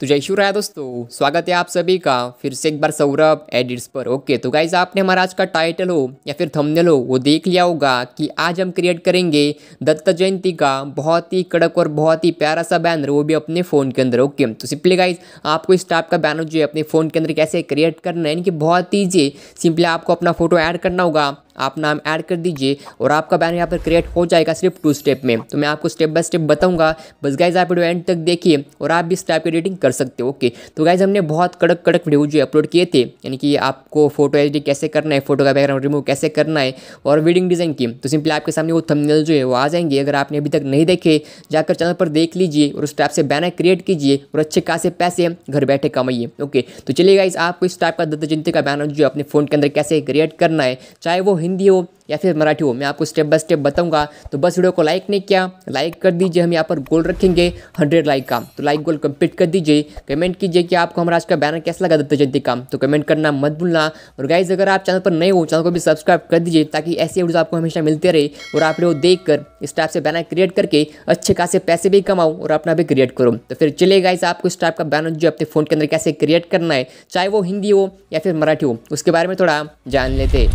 तो जय शिव राय दोस्तों स्वागत है आप सभी का फिर से एक बार सौरभ एडिट्स पर ओके तो गाइज आपने हमारा आज का टाइटल हो या फिर थंबनेल हो वो देख लिया होगा कि आज हम क्रिएट करेंगे दत्त जयंती का बहुत ही कड़क और बहुत ही प्यारा सा बैनर वो भी अपने फ़ोन के अंदर ओके तो सिंपली गाइज आपको इस टाइप का बैनर जो है अपने फ़ोन के अंदर कैसे क्रिएट करना है यानी कि बहुत ईजी सिंपली आपको अपना फोटो ऐड करना होगा आप नाम ऐड कर दीजिए और आपका बैनर यहाँ पर क्रिएट हो जाएगा सिर्फ टू स्टेप में तो मैं आपको स्टेप बाय स्टेप बताऊंगा बस गाइज आप वीडियो एंड तक देखिए और आप भी इस टाइप की एडिटिंग कर सकते हो ओके तो गाइज हमने बहुत कड़क कड़क वीडियो जो अपलोड किए थे यानी कि आपको फोटो एडिटिंग कैसे करना है फोटो का बैकग्राउंड रिमूव कैसे करना है और वीडिंग डिज़ाइन की तो सिंपली आपके सामने वो थंबनेल जो है वो आ जाएंगे अगर आपने अभी तक नहीं देखे जाकर चैनल पर देख लीजिए और उस टाइप से बैनर क्रिएट कीजिए और अच्छे खासे पैसे घर बैठे कमाइए ओके तो चलिए गाइज आपको इस टाइप का दत्त जयंती का बैनर जो अपने फ़ोन के अंदर कैसे क्रिएट करना है चाहे वो हिंदी हो या फिर मराठी हो मैं आपको स्टेप बाय स्टेप बताऊंगा तो बस वीडियो को लाइक नहीं किया लाइक कर दीजिए हम यहाँ पर गोल रखेंगे हंड्रेड लाइक का तो लाइक गोल कंप्लीट कर दीजिए कमेंट कीजिए कि आपको हमारा आज का बैनर कैसा लगा दत्त जयंती का तो कमेंट करना मत भूलना और गाइज अगर आप चैनल पर नए हो चैनल को भी सब्सक्राइब कर दीजिए ताकि ऐसे वीडियो आपको हमेशा मिलते रहे और आप लोग देख कर इस टाइप से बैनर क्रिएट करके अच्छे खासे पैसे भी कमाओ और अपना भी क्रिएट करो तो फिर चले गाइज आपको इस टाइप का बैनर जो अपने फ़ोन के अंदर कैसे क्रिएट करना है चाहे वो हिंदी हो या फिर मराठी हो उसके बारे में थोड़ा जान लेते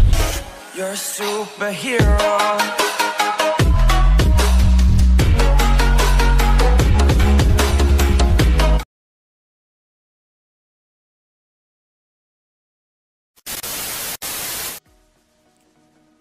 You're a superhero.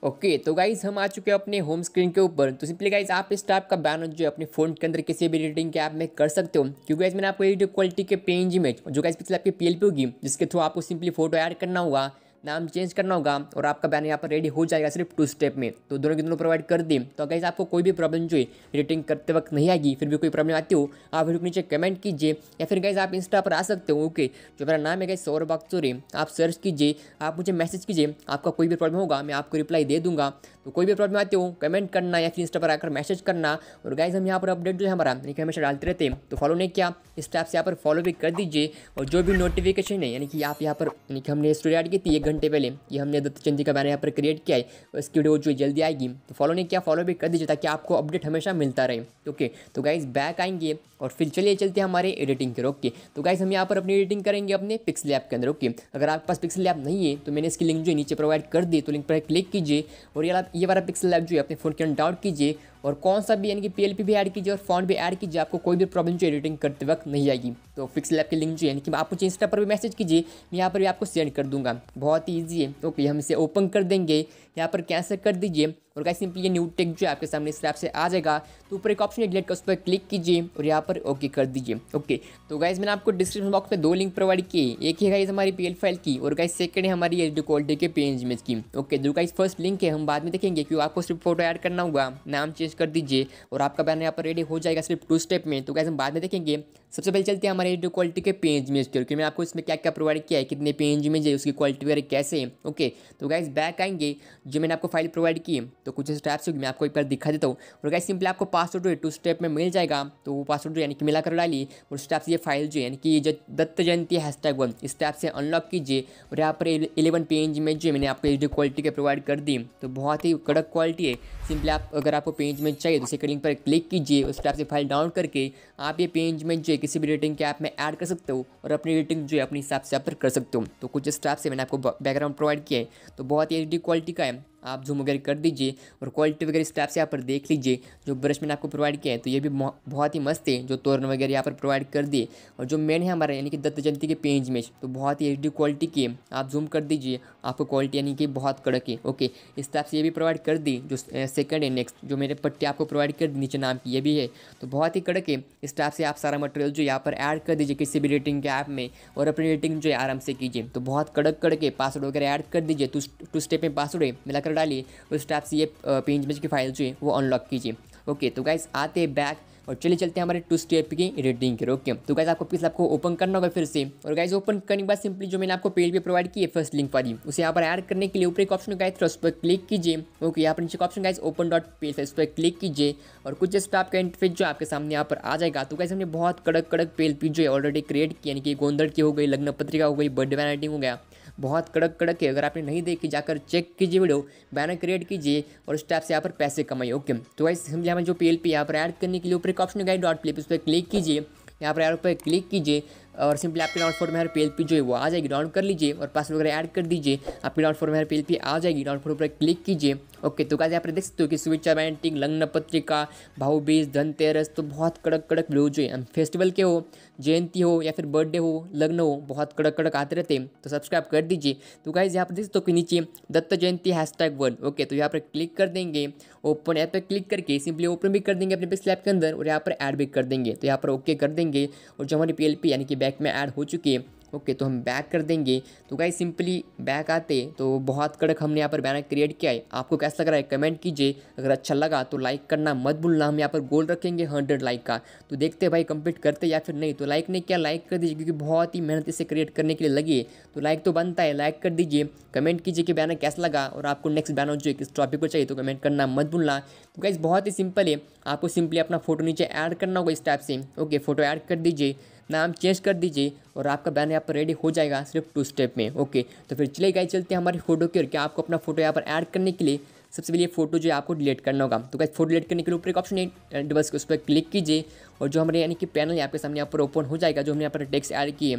Okay okay, तो गाइज़ हम आ चुके हैं अपने होम स्क्रीन के ऊपर तो सिंपली गाइज आप इस टाइप का बैनर जो है अपने फोन के अंदर किसी भी एडिटिंग के ऐप में कर सकते हो क्योंकि गाइज मैंने आपको एडिटिव क्वालिटी के पेंज इमेज जो गाइज पिछले आपकी पी होगी जिसके थ्रू आपको सिंपली फोटो ऐड करना होगा नाम चेंज करना होगा और आपका बैनर यहाँ पर रेडी हो जाएगा सिर्फ टू स्टेप में तो दोनों की दोनों प्रोवाइड कर दी तो अगर आपको कोई भी प्रॉब्लम जो है एडिटिंग करते वक्त नहीं आएगी फिर भी कोई प्रॉब्लम आती हो आप फिर नीचे कमेंट कीजिए या फिर गाइज आप इंस्टा पर आ सकते हो ओके जो मेरा नाम है गाइज सौरभ बागचोरे आप सर्च कीजिए आप मुझे मैसेज कीजिए आपका कोई भी प्रॉब्लम होगा मैं आपको रिप्लाई दे दूँगा तो कोई भी प्रॉब्लम आती हो कमेंट करना या फिर इंस्टा पर आकर मैसेज करना और गाइज हम यहाँ पर अपडेट जो है हमारा यानी कि हमेशा डालते रहते हैं तो फॉलो नहीं किया इस टाइप से यहाँ पर फॉलो भी कर दीजिए और जो भी नोटिफिकेशन है यानी कि आप यहाँ पर यानी कि हमने स्टोरी ऐड की थी एक घंटे पहले कि हमने दत्त चंदी का बैनर यहाँ पर क्रिएट किया है उसकी इसकी वीडियो जो जल्दी आएगी तो फॉलो नहीं किया फॉलो भी कर दीजिए ताकि आपको अपडेट हमेशा मिलता रहे ओके तो गाइज बैक आएंगे और फिर चलिए चलते हमारे एडिटिंग की ओके तो गाइज हम यहाँ पर अपनी एडिटिंग करेंगे अपने पिक्सल ऐप के अंदर ओके अगर आपके पास पिक्सल ऐप नहीं है तो मैंने इसकी लिंक जो नीचे प्रोवाइड कर दी तो लिंक पर क्लिक कीजिए और यार आप ये वाला पिक्सल ऐप जो है अपने फ़ोन के अंदर डाउट कीजिए और कौन सा भी यानी कि पी भी ऐड कीजिए और फॉन्ट भी ऐड कीजिए आपको कोई भी प्रॉब्लम जो एडिटिंग करते वक्त नहीं आएगी तो फिक्स लैब की लिंक जो यानी कि आप मुझे इंस्टा पर भी मैसेज कीजिए मैं यहाँ पर भी आपको सेंड कर दूँगा बहुत ही ईजी है ओके हम इसे ओपन कर देंगे यहाँ पर कैंसिल कर दीजिए और क्या सिंपली ये न्यू टेक जो है आपके सामने स्लैब से आ जाएगा तो ऊपर एक ऑप्शन एडिलेट का उस पर क्लिक कीजिए और यहाँ पर ओके कर दीजिए ओके तो गाइज मैंने आपको डिस्क्रिप्शन बॉक्स में दो लिंक प्रोवाइड किए एक है गाइज हमारी पी फाइल की और गाइज सेकंड है हमारी एच क्वालिटी के पी इमेज की ओके जो गाइज फर्स्ट लिंक है हम बाद में देखेंगे क्यों आपको सिर्फ फोटो ऐड करना होगा नाम चेंज मैसेज कर दीजिए और आपका बैनर यहाँ पर रेडी हो जाएगा सिर्फ टू स्टेप में तो कैसे हम बाद में देखेंगे सबसे पहले चलते हैं हमारे वीडियो क्वालिटी के पेज इमेज की क्योंकि मैं आपको इसमें क्या क्या प्रोवाइड किया है कितने पेज इमेज है उसकी क्वालिटी वगैरह कैसे है ओके तो गैस बैक आएंगे जो मैंने आपको फाइल प्रोवाइड की तो कुछ स्टेप्स होगी मैं आपको एक बार दिखा देता हूँ और गैस सिंपली आपको पासवर्ड टू स्टेप में मिल जाएगा तो वो पासवर्ड यानी कि मिलाकर कर डालिए और उस टाइप से ये फाइल जो यानी कि ये Datta Jayanti hashtag one इस टाइप से अनलॉक कीजिए और यहाँ पर इलेवन पेज इमेज जो मैंने आपको एच क्वालिटी के प्रोवाइड कर दी तो बहुत ही कड़क क्वालिटी है सिंपली आप अगर आपको पेज में चाहिए तो सेकंड लिंक पर क्लिक कीजिए उस पर आपसे फाइल डाउनलोड करके आप ये पेज में जो है किसी भी रेटिंग के ऐप में ऐड कर सकते हो और अपनी रेटिंग जो है अपने हिसाब से आप कर सकते हो तो कुछ इस से मैंने आपको बैकग्राउंड प्रोवाइड किया है तो बहुत ही एच क्वालिटी का है आप जूम वगैरह कर दीजिए और क्वालिटी वगैरह इस टाइप से यहाँ पर देख लीजिए जो ब्रश मैंने आपको प्रोवाइड किया है तो ये भी बहुत ही मस्त है जो तोरण वगैरह यहाँ पर प्रोवाइड कर दिए और जो मेन है हमारा यानी कि दत्त जयंती के पेंज में तो बहुत ही एच क्वालिटी की है आप जूम कर दीजिए आपको क्वालिटी यानी कि बहुत कड़क है ओके इस टाइप से ये भी प्रोवाइड कर दी जो सेकंड है नेक्स्ट जो मेरे पट्टी आपको प्रोवाइड कर दी नीचे नाम की ये भी है तो बहुत ही कड़क है इस टाइप से आप सारा मटेरियल जो यहाँ पर ऐड कर दीजिए किसी भी रेटिंग के ऐप में और अपनी रेटिंग जो है आराम से कीजिए तो बहुत कड़क कड़क है पासवर्ड वगैरह ऐड कर दीजिए टू स्टेप में पासवर्ड है मिलाकर पिस्टल डाली उस टाइप से ये पेंच मैच की फाइल जो है वो अनलॉक कीजिए ओके तो गाइज आते बैक और चले चलते हैं हमारे टू स्टेप की रेटिंग के ओके तो गाइज आपको पिस्टल आपको ओपन करना होगा फिर से और गाइज ओपन करने के बाद सिंपली जो मैंने आपको पेज पे प्रोवाइड की है फर्स्ट लिंक वाली उसे यहाँ पर ऐड करने के लिए ऊपर एक ऑप्शन गाइज उस पर क्लिक कीजिए ओके यहाँ पर नीचे option guys open dot page है उस पर क्लिक कीजिए और कुछ जैसे आपका इंटरफेस जो आपके सामने यहाँ पर आ जाएगा तो गाइज हमने बहुत कड़क कड़क पेल पी जो है ऑलरेडी क्रिएट किया यानी कि गोंदड़ की हो गई लग्न पत्रिका हो गई बर्थडे वैनिटिंग हो गया बहुत कड़क कड़क है अगर आपने नहीं देखी जाकर चेक कीजिए वीडियो बैनर क्रिएट कीजिए और उस टाइप से यहाँ पर पैसे कमाइए ओके तो वैसे समझे हमें जो पी एल पी यहाँ पर ऐड करने के लिए ऊपर एक ऑप्शन गाइड डॉट प्लिप उस पर क्लिक कीजिए यहाँ पर यार पर क्लिक कीजिए और सिंपली आपके डाउन फोर में हर पी जो है वो आ जाएगी डाउन कर लीजिए और पासवर्ड वगैरह ऐड कर दीजिए आपकी डाउन फोर में हर पी आ जाएगी डाउन फोर पर क्लिक कीजिए ओके तो गाइस यहाँ पर देख सकते हो कि शुभेच्छा बैंटिंग लग्न पत्रिका भाऊबीज धनतेरस तो बहुत कड़क कड़क ब्लू जो है फेस्टिवल के हो जयंती हो या फिर बर्थडे हो लग्न हो बहुत कड़क कड़क आते रहते हैं तो सब्सक्राइब कर दीजिए तो गाइस यहाँ पर देख सकते हो कि नीचे Datta Jayanti hashtag one okay तो यहाँ पर क्लिक कर देंगे ओपन ऐप पर क्लिक करके सिंपली ओपन भी कर देंगे अपने पे स्लैब के अंदर और यहाँ पर ऐड भी कर देंगे तो यहाँ पर ओके कर देंगे और जो हमारी पी यानी कि बैक में ऐड हो चुकी है ओके तो हम बैक कर देंगे तो गाइस सिंपली बैक आते तो बहुत कड़क हमने यहाँ पर बैनर क्रिएट किया है आपको कैसा लग रहा है कमेंट कीजिए अगर अच्छा लगा तो लाइक करना मत भूलना हम यहाँ पर गोल रखेंगे हंड्रेड लाइक का तो देखते भाई कंप्लीट करते या फिर नहीं तो लाइक नहीं किया लाइक कर दीजिए क्योंकि बहुत ही मेहनत इसे क्रिएट करने के लिए लगी है तो लाइक तो बनता है लाइक कर दीजिए कमेंट कीजिए कि बैनर कैसा लगा और आपको नेक्स्ट बैनर जो किस टॉपिक पर चाहिए तो कमेंट करना मत भूलना तो गाइज़ बहुत ही सिंपल है आपको सिंपली अपना फोटो नीचे ऐड करना होगा इस टाइप से ओके फोटो ऐड कर दीजिए नाम चेंज कर दीजिए और आपका बैनर यहाँ पर रेडी हो जाएगा सिर्फ टू स्टेप में ओके तो फिर चले गए चलते हैं हमारी फोटो की ओर क्या आपको अपना फोटो यहाँ पर ऐड करने के लिए सबसे पहले फोटो जो है आपको डिलीट करना होगा तो कैसे फोटो डिलीट करने के लिए ऊपर एक ऑप्शन है के उस पर क्लिक कीजिए और जो हमारे यानी कि पैनल आपके सामने यहाँ पर ओपन हो जाएगा जो हमने यहाँ पर टेक्स्ट ऐड किए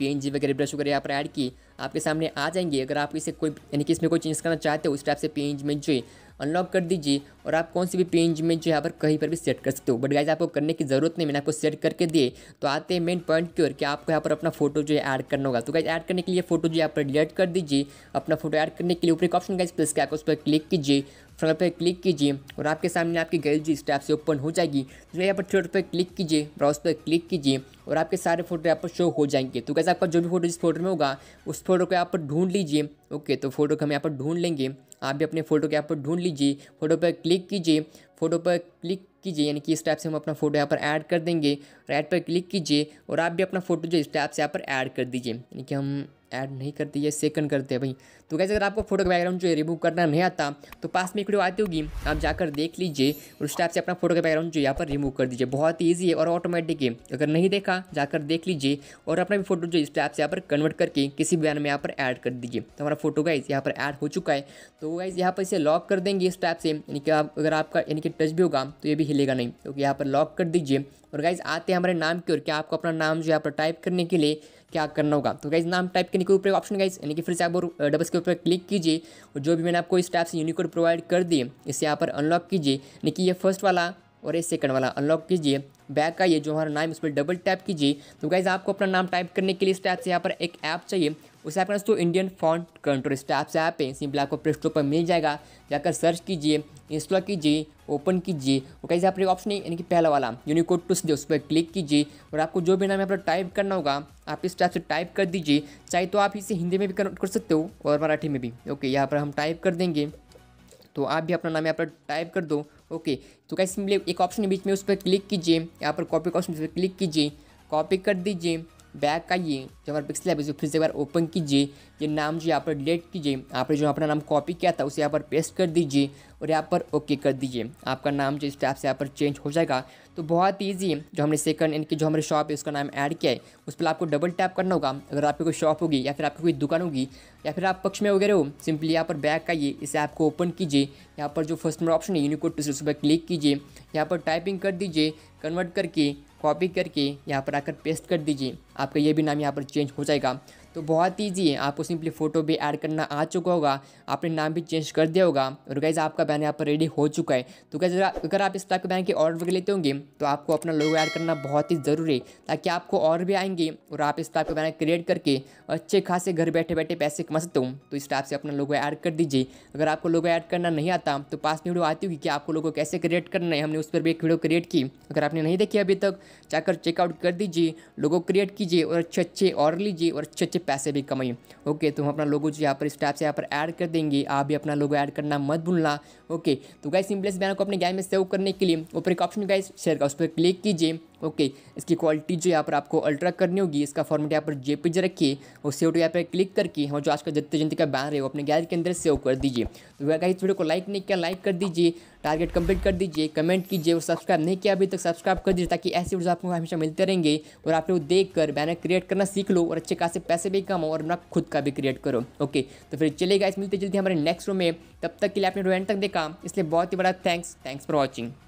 पी वगैरह ब्रश वगैरह यहाँ पर ऐड किए आपके सामने आ जाएंगे अगर आप इसे कोई यानी कि इसमें कोई चेंज करना चाहते हो उस टाइप से पी में जो अनलॉक कर दीजिए और आप कौन सी भी पी में जो यहाँ पर कहीं पर भी सेट कर सकते हो बट गाइज आपको करने की जरूरत नहीं मैंने आपको सेट करके दिए तो आते हैं मेन पॉइंट की ओर कि आपको यहाँ पर अपना फोटो जो है ऐड करना होगा तो गाइज ऐड करने के लिए फोटो जो यहाँ पर डिलीट कर दीजिए अपना फोटो ऐड करने के लिए ऊपर एक ऑप्शन गाइज प्लस के आपको उस पर क्लिक कीजिए थोड़ा पर क्लिक कीजिए और आपके सामने आपकी गैलरी टाइप से ओपन हो जाएगी तो यहाँ पर थ्रेड पर क्लिक कीजिए ब्राउज पर क्लिक कीजिए और आपके सारे फोटो यहाँ पर शो हो जाएंगे तो कैसे आपका जो भी फोटो जिस फोटो में होगा उस फोटो को यहाँ पर ढूंढ लीजिए ओके तो फोटो को हम यहाँ पर ढूंढ लेंगे आप भी अपने फ़ोटो के यहाँ पर ढूंढ लीजिए फोटो पर क्लिक कीजिए फोटो पर क्लिक कीजिए यानी कि इस टाइप से हम अपना फोटो यहाँ पर ऐड कर देंगे और ऐड पर क्लिक कीजिए और आप भी अपना फोटो जो इस टाइप से यहाँ पर ऐड कर दीजिए यानी कि हम ऐड नहीं करते ये सेकंड करते हैं भाई तो कैसे अगर आपको फोटो का बैकग्राउंड जो है रिमूव करना नहीं आता तो पास में एक वीडियो आती होगी आप जाकर देख लीजिए और उस टाइप से अपना फोटो का बैकग्राउंड जो यहाँ पर रिमूव कर दीजिए बहुत ही ईजी है और ऑटोमेटिक है अगर नहीं देखा जाकर देख लीजिए और अपना भी फोटो जो इस टाइप से यहाँ पर कन्वर्ट करके किसी बैन में यहाँ पर ऐड कर दीजिए तो हमारा फोटो गाइज यहाँ पर ऐड हो चुका है तो गाइज यहाँ पर इसे लॉक कर देंगे इस टाइप से यानी कि आप अगर आपका यानी कि टच भी होगा तो ये भी हिलेगा नहीं तो यहाँ पर लॉक कर दीजिए और गाइज आते हैं हमारे नाम की ओर क्या आपको अपना नाम जो यहाँ पर टाइप करने के लिए क्या करना होगा तो गाइज नाम टाइप करने के ऊपर ऑप्शन गाइज यानी कि फिर से आप डबल्स के ऊपर क्लिक कीजिए और जो भी मैंने आपको इस टाइप से यूनिकोड प्रोवाइड कर दिए इसे यहाँ पर अनलॉक कीजिए यानी कि ये फर्स्ट वाला और ये सेकंड वाला अनलॉक कीजिए बैक का ये जो हमारा नाम उस पर डबल टैप कीजिए तो गाइज़ आपको अपना नाम टाइप करने के लिए इस टाइप से यहाँ पर एक ऐप चाहिए उससे आपके दोस्तों इंडियन फॉन्ट कंट्रोल से ऐप है सिंपल आपको प्ले स्टोर पर मिल जाएगा जाकर सर्च कीजिए इंस्टॉल कीजिए ओपन कीजिए और कैसे आप ऑप्शन है यानी कि पहला वाला यूनिकोड टू सी उस पर क्लिक कीजिए और आपको जो भी नाम यहाँ पर टाइप करना होगा आप इस टाइप से टाइप कर दीजिए चाहे तो आप इसे हिंदी में भी कर सकते हो और मराठी में भी ओके यहाँ पर हम टाइप कर देंगे तो आप भी अपना नाम यहाँ पर टाइप कर दो ओके तो कैसे एक ऑप्शन बीच में उस पर क्लिक कीजिए यहाँ पर कॉपी का ऑप्शन क्लिक कीजिए कॉपी कर दीजिए बैक का ये जो हमारा पिक्सल ऐप है फिर से एक बार ओपन कीजिए ये नाम जो यहाँ पर डिलीट कीजिए आपने जो अपना नाम कॉपी किया था उसे यहाँ पर पेस्ट कर दीजिए और यहाँ पर ओके कर दीजिए आपका नाम जो इस टाइप से यहाँ पर चेंज हो जाएगा तो बहुत ईजी है जो हमने सेकंड एंड की जो हमारे शॉप है उसका नाम ऐड किया है उस पर आपको डबल टैप करना होगा अगर आपकी कोई शॉप होगी या फिर आपकी कोई दुकान होगी या फिर आप पक्ष में वगैरह हो सिंपली यहाँ पर बैक आइए इसे आपको ऐप को ओपन कीजिए यहाँ पर जो फर्स्ट नंबर ऑप्शन है यूनिकोड टू उस पर क्लिक कीजिए यहाँ पर टाइपिंग कर दीजिए कन्वर्ट करके कॉपी करके यहाँ पर आकर पेस्ट कर दीजिए आपका ये भी नाम यहाँ पर चेंज हो जाएगा तो बहुत ईजी है आपको सिंपली फ़ोटो भी ऐड करना आ चुका होगा आपने नाम भी चेंज कर दिया होगा और गैज़ आपका बैनर यहाँ पर रेडी हो चुका है तो गैज़ अगर आप इस टाइप के बैनर की ऑर्डर वगैरह लेते होंगे तो आपको अपना लोगो ऐड करना बहुत ही ज़रूरी ताकि आपको और भी आएंगे और आप इस टाइप का बैनर क्रिएट करके अच्छे खासे घर बैठे बैठे पैसे कमा सकते हो तो इस टाइप से अपना लोगो ऐड कर दीजिए अगर आपको लोगो ऐड करना नहीं आता तो पास में वीडियो आती होगी कि आपको लोगों कैसे क्रिएट करना है हमने उस पर भी एक वीडियो क्रिएट की अगर आपने नहीं देखी अभी तक जाकर चेकआउट कर दीजिए लोगो क्रिएट कीजिए और अच्छे अच्छे और लीजिए और अच्छे अच्छे पैसे भी कमाई ओके तो हम अपना लोगो जो यहाँ पर इस टाइप से यहाँ पर ऐड कर देंगे आप भी अपना लोगो ऐड करना मत भूलना ओके तो गाइस सिंपलेस बैनर को अपने गैम में सेव करने के लिए ऊपर एक ऑप्शन गाइस शेयर का उस पर क्लिक कीजिए ओके इसकी क्वालिटी जो यहाँ पर आपको अल्ट्रा करनी होगी इसका फॉर्मेट यहाँ पर जे रखिए और सेव टू यहाँ पर क्लिक करके हम जो आज का जितने जितने का बैनर है वो अपने गैर के अंदर सेव कर दीजिए तो वह गाइस वीडियो को लाइक नहीं किया लाइक कर दीजिए टारगेट कंप्लीट कर दीजिए कमेंट कीजिए और सब्सक्राइब नहीं किया अभी तक सब्सक्राइब कर दीजिए ताकि ऐसे वीडियो आपको हमेशा मिलते रहेंगे और आप लोग देख कर बैनर क्रिएट करना सीख लो और अच्छे खासे पैसे भी कमाओ और अपना खुद का भी क्रिएट करो ओके तो फिर चलेगा इस मिलते जल्दी हमारे नेक्स्ट रो में तब तक के लिए आपने रोएंड तक देखा इसलिए बहुत ही बड़ा थैंक्स थैंक्स फॉर वॉचिंग